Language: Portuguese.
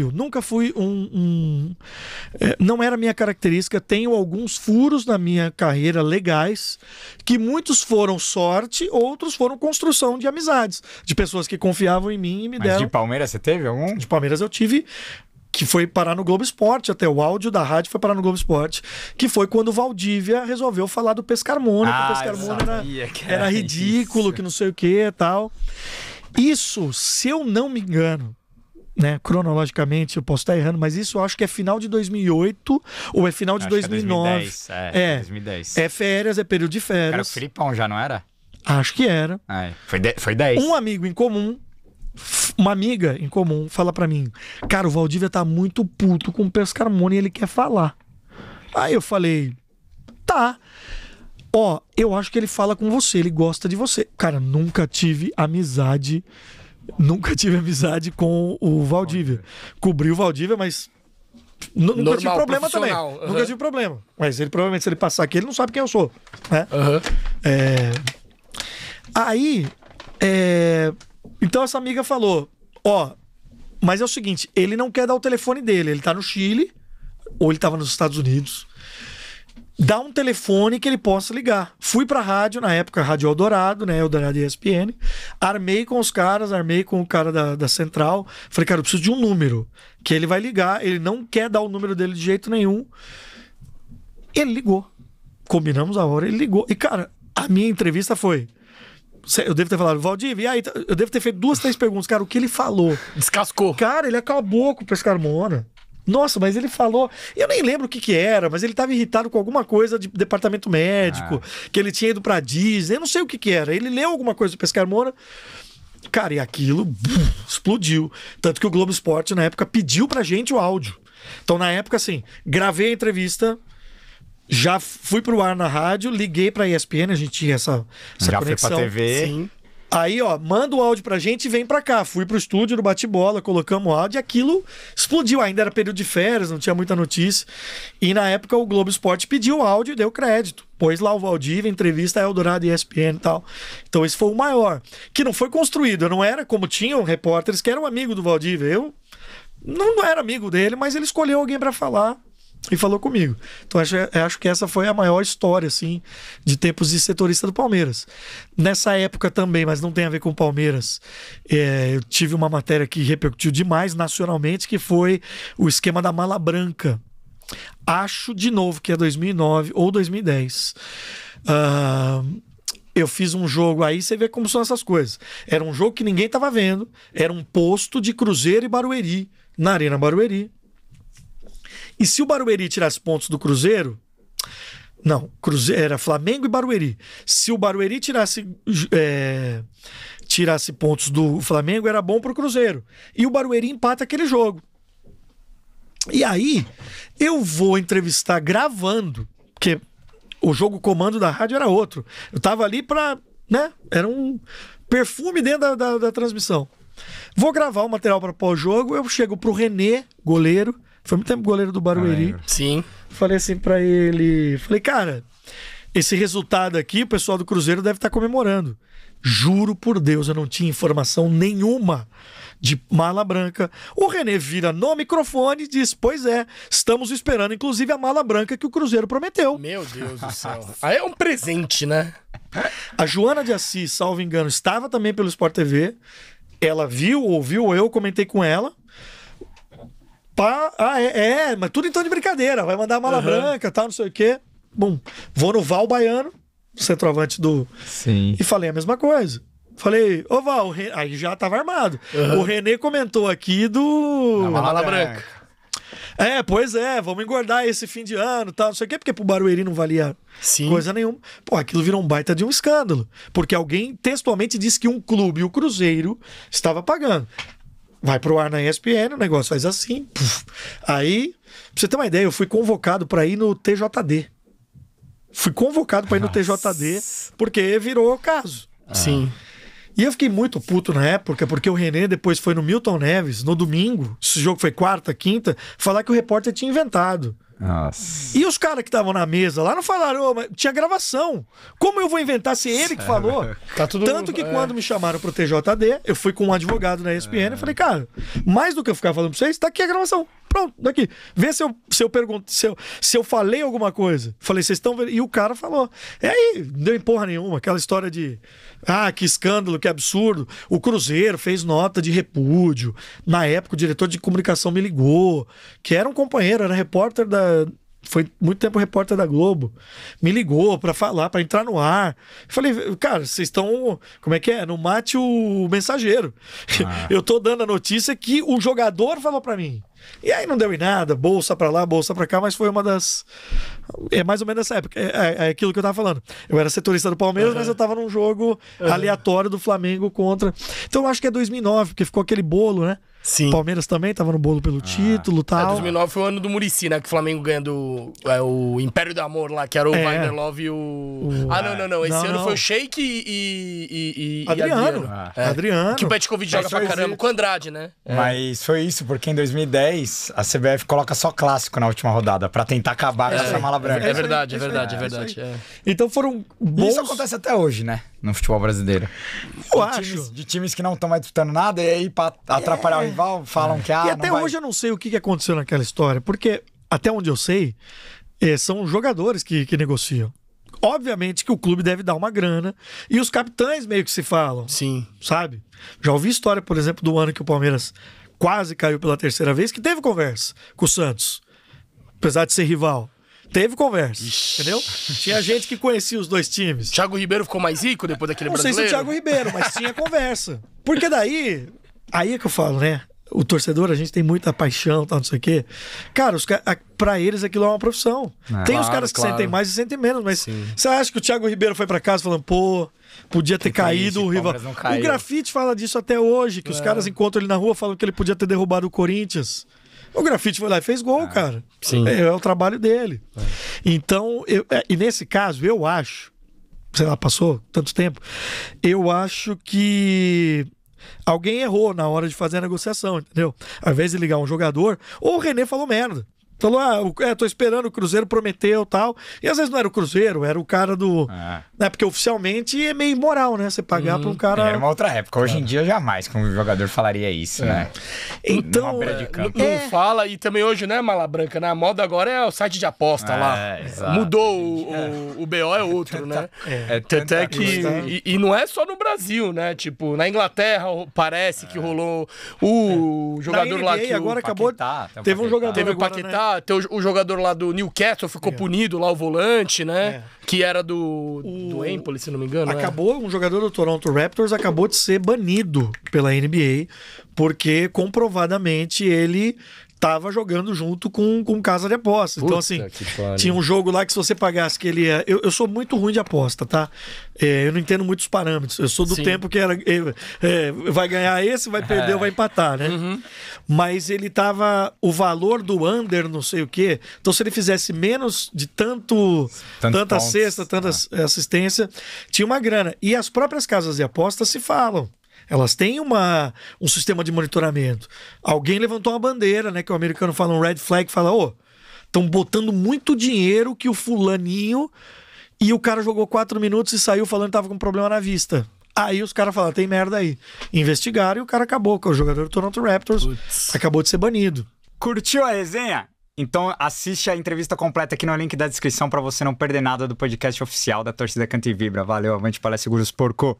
Eu nunca fui um. um é, não era minha característica. Tenho alguns furos na minha carreira legais, que muitos foram sorte, outros foram construção de amizades, de pessoas que confiavam em mim e me Mas deram. De Palmeiras você teve algum? De Palmeiras eu tive que foi parar no Globo Esporte, até o áudio da rádio foi parar no Globo Esporte, que foi quando o Valdívia resolveu falar do Pescarmona, ah, que o Pescarmona era, que era, era ridículo, isso. que não sei o que e tal. Isso, se eu não me engano, né, cronologicamente, eu posso estar errando, mas isso eu acho que é final de 2008 ou é final de 2009. É 2010, é, é, 2010. É férias, é período de férias. Era o Filipão, já não era? Acho que era. É, foi, foi 10. Um amigo em comum, uma amiga em comum, fala para mim: Cara, o Valdívia tá muito puto com o Pescarmona e ele quer falar. Aí eu falei: Tá. Ó, eu acho que ele fala com você, ele gosta de você. Cara, nunca tive amizade nunca tive amizade com o Valdívia. Cobri o Valdívia, mas nunca Normal, tive problema também. Uhum. Nunca tive problema. Mas ele provavelmente, se ele passar aqui, ele não sabe quem eu sou. Né? Uhum. É... Aí, é... então essa amiga falou: Ó, mas é o seguinte, ele não quer dar o telefone dele, ele tá no Chile, ou ele tava nos Estados Unidos dá um telefone que ele possa ligar. Fui pra rádio, na época, Rádio Eldorado, né? Eldorado ESPN. Armei com os caras, armei com o cara da, da central. Falei, cara, eu preciso de um número. Que ele vai ligar. Ele não quer dar o número dele de jeito nenhum. Ele ligou. Combinamos a hora, ele ligou. E, cara, a minha entrevista foi. Eu devo ter falado, Valdir, e aí? Eu devo ter feito duas, três perguntas. Cara, o que ele falou? Descascou. Cara, ele acabou com o Pescarmona. Nossa, mas ele falou. Eu nem lembro o que, que era, mas ele estava irritado com alguma coisa de departamento médico, ah. que ele tinha ido para Disney, eu não sei o que, que era. Ele leu alguma coisa do Pescar Moura. Cara, e aquilo buf, explodiu. Tanto que o Globo Esporte, na época, pediu para gente o áudio. Então, na época, assim, gravei a entrevista, já fui para o ar na rádio, liguei para a ESPN, a gente tinha essa, essa já conexão. Já foi a TV. Sim. Aí, ó, manda o áudio pra gente e vem pra cá. Fui pro estúdio do bate-bola, colocamos o áudio e aquilo explodiu. Ainda era período de férias, não tinha muita notícia. E na época o Globo Esporte pediu o áudio e deu crédito. Pôs lá o Valdívia, entrevista a é Eldorado e ESPN e tal. Então esse foi o maior. Que não foi construído, não era como tinham repórteres que eram amigo do Valdivia. Eu não, não era amigo dele, mas ele escolheu alguém para falar e falou comigo. Então acho, é, acho que essa foi a maior história assim de tempos de setorista do Palmeiras. Nessa época também, mas não tem a ver com o Palmeiras, é, eu tive uma matéria que repercutiu demais nacionalmente que foi o esquema da mala branca. Acho de novo que é 2009 ou 2010. Uh, ah, eu fiz um jogo aí, você vê como são essas coisas. Era um jogo que ninguém estava vendo, era um posto de Cruzeiro e Barueri, na Arena Barueri. E se o Barueri tirasse pontos do Cruzeiro. Não, Cruzeiro, era Flamengo e Barueri. Se o Barueri tirasse, é, tirasse pontos do Flamengo, era bom para o Cruzeiro. E o Barueri empata aquele jogo. E aí, eu vou entrevistar gravando, porque o jogo comando da rádio era outro. Eu tava ali para, né? Era um perfume dentro da, da, da transmissão. Vou gravar o material para pós-jogo. Eu chego pro René, goleiro, foi muito tempo goleiro do Barueri. Ah, Sim. Falei assim para ele, falei, cara, esse resultado aqui, o pessoal do Cruzeiro deve estar tá comemorando. Juro por Deus, eu não tinha informação nenhuma de mala branca. O René vira no microfone e diz: Pois é, estamos esperando, inclusive, a mala branca que o Cruzeiro prometeu. Meu Deus do céu. Aí é um presente, né? A Joana de Assis, salvo engano, estava também pelo Sport TV. Ela viu, ouviu, eu comentei com ela. Pá, ah, é, é, mas tudo então de brincadeira. Vai mandar a mala uhum. branca, tal, não sei o quê. Bom, vou no Val Baiano, centroavante do. Sim. E falei a mesma coisa. Falei, ô Val, Re... aí já tava armado. Uhum. O Renê comentou aqui do. A mala, mala branca. branca. É, pois é, vamos engordar esse fim de ano tal, não sei o quê, porque pro Barueri não valia Sim. coisa nenhuma. Pô, aquilo virou um baita de um escândalo. Porque alguém textualmente disse que um clube, o Cruzeiro, estava pagando vai pro ar na ESPN, o negócio faz assim. Puf. Aí, pra você ter uma ideia, eu fui convocado para ir no TJD. Fui convocado para ir no TJD porque virou caso. Ah. Sim. E eu fiquei muito puto na época, porque o René depois foi no Milton Neves, no domingo, esse jogo foi quarta, quinta, falar que o repórter tinha inventado. Nossa. E os caras que estavam na mesa lá não falaram, oh, mas tinha gravação. Como eu vou inventar se ele que falou? tá tudo... Tanto que é. quando me chamaram pro TJD, eu fui com um advogado na ESPN é. e falei, cara, mais do que eu ficar falando pra vocês, tá aqui a gravação. Pronto, daqui. Vê se eu, se eu pergunto, se eu, se eu falei alguma coisa. Falei, vocês estão vendo? E o cara falou. É aí, não deu em porra nenhuma. Aquela história de. Ah, que escândalo, que absurdo. O Cruzeiro fez nota de repúdio. Na época, o diretor de comunicação me ligou, que era um companheiro, era repórter da, foi muito tempo repórter da Globo, me ligou para falar, para entrar no ar. falei, cara, vocês estão. Como é que é? Não mate o mensageiro. Ah. Eu tô dando a notícia que o jogador falou para mim. E aí não deu em nada, bolsa para lá, bolsa para cá, mas foi uma das. É mais ou menos essa época. É, é, é aquilo que eu tava falando. Eu era setorista do Palmeiras, uhum. mas eu tava num jogo uhum. aleatório do Flamengo contra. Então eu acho que é 2009, porque ficou aquele bolo, né? Sim. Palmeiras também tava no bolo pelo ah. título é, e tal. É, 2009 foi o ano do Murici, né? Que o Flamengo ganhando é, o Império do Amor lá, que era o é. e o... Ah, não, não, não. Esse não, ano não. foi o Sheik e, e, e, Adriano. E Adriano. Ah. É. Adriano. Que o Petkovic joga pra caramba. Isso. Com o Andrade, né? Mas foi isso, porque em 2010 10, a CBF coloca só clássico na última rodada, para tentar acabar é, com essa mala branca. É verdade, é, é verdade, é, é verdade. É. Então foram bons... Isso acontece até hoje, né? No futebol brasileiro. Eu de acho. Times, de times que não estão mais disputando nada, e aí pra atrapalhar é. o rival, falam que... Ah, e até hoje vai... eu não sei o que aconteceu naquela história, porque até onde eu sei, eh, são jogadores que, que negociam obviamente que o clube deve dar uma grana e os capitães meio que se falam. Sim. Sabe? Já ouvi história, por exemplo, do ano que o Palmeiras quase caiu pela terceira vez, que teve conversa com o Santos, apesar de ser rival. Teve conversa, Ixi. entendeu? Tinha gente que conhecia os dois times. Thiago Ribeiro ficou mais rico depois daquele Não brasileiro? Não sei se o Thiago Ribeiro, mas tinha conversa. Porque daí, aí é que eu falo, né? o torcedor, a gente tem muita paixão, tal, não sei o quê. Cara, os, a, pra eles aquilo é uma profissão. É, tem claro, os caras que claro. sentem mais e sentem menos, mas Sim. você acha que o Thiago Ribeiro foi para casa falando, pô, podia ter que caído o rival? O grafite fala disso até hoje, que é. os caras encontram ele na rua falam que ele podia ter derrubado o Corinthians. O grafite foi lá e fez gol, é. cara. Sim. É, é, o trabalho dele. É. Então, eu, é, e nesse caso, eu acho, sei lá, passou tanto tempo, eu acho que Alguém errou na hora de fazer a negociação, entendeu? Ao invés de ligar um jogador, ou o René falou merda. Falou, ah, é, tô esperando, o Cruzeiro prometeu tal. E às vezes não era o Cruzeiro, era o cara do. Ah. Né, porque oficialmente é meio imoral, né? Você pagar hum. pra um cara. Era uma outra época. Hoje em dia jamais que um jogador falaria isso, é. né? Então. É, não é. fala. E também hoje, né, Mala Branca, né? A moda agora é o site de aposta lá. Exato, Mudou o, o, o, BO é outro, né? É, Até que. E, e, não é só no Brasil, né? Tipo, na Inglaterra parece que rolou o jogador NBA, lá que. agora acabou. teve um jogador. Teve o né? Paquetá lá, ah, teu, o jogador lá do Newcastle ficou é. punido lá, o volante, né? É. Que era do, o... do Empoli, se não me engano. Né? Acabou, um jogador do Toronto Raptors acabou de ser banido pela NBA, porque comprovadamente ele estava jogando junto com, com casa de aposta. então, assim, tinha um jogo lá que se você pagasse que ele ia. É, eu, eu sou muito ruim de aposta, tá? É, eu não entendo muitos parâmetros. Eu sou do Sim. tempo que era. É, é vai ganhar esse, vai perder é. ou vai empatar, né? Uhum. Mas ele tava. O valor do under, não sei o quê. Então, se ele fizesse menos de tanto. Tantos tanta pontos. cesta, tanta ah. assistência, tinha uma grana. E as próprias casas de aposta se falam. Elas têm uma, um sistema de monitoramento. Alguém levantou uma bandeira, né? Que o americano fala um red flag, fala, ô, oh, estão botando muito dinheiro que o fulaninho e o cara jogou quatro minutos e saiu falando que tava com problema na vista. Aí os caras falaram, tem merda aí. Investigaram e o cara acabou, que é o jogador do Toronto Raptors acabou de ser banido. Curtiu a resenha? Então assiste a entrevista completa aqui no link da descrição para você não perder nada do podcast oficial da Torcida Canta e Vibra. Valeu, avante, palestra seguros porco.